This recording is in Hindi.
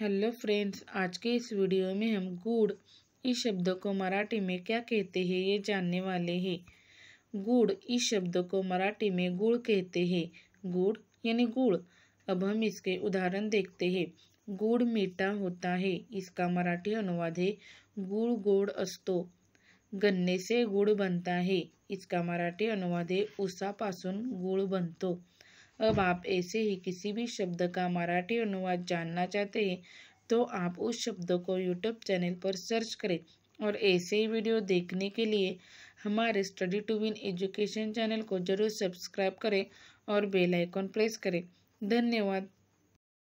हेलो फ्रेंड्स आज के इस वीडियो में हम गुड़ इस शब्द को मराठी में क्या कहते हैं ये जानने वाले हैं गुड़ इस शब्द को मराठी में गुड़ कहते हैं गुड़ यानी गुड़ अब हम इसके उदाहरण देखते हैं गुड़ मीठा होता है इसका मराठी अनुवाद है गुड़ गोड़ असतो गन्ने से गुड़ बनता है इसका मराठी अनुवाद है उषापासन गुड़ बनतो अब आप ऐसे ही किसी भी शब्द का मराठी अनुवाद जानना चाहते हैं तो आप उस शब्द को यूट्यूब चैनल पर सर्च करें और ऐसे ही वीडियो देखने के लिए हमारे Study to Win education channel को जरूर सब्सक्राइब करें और बेल आइकॉन प्रेस करें धन्यवाद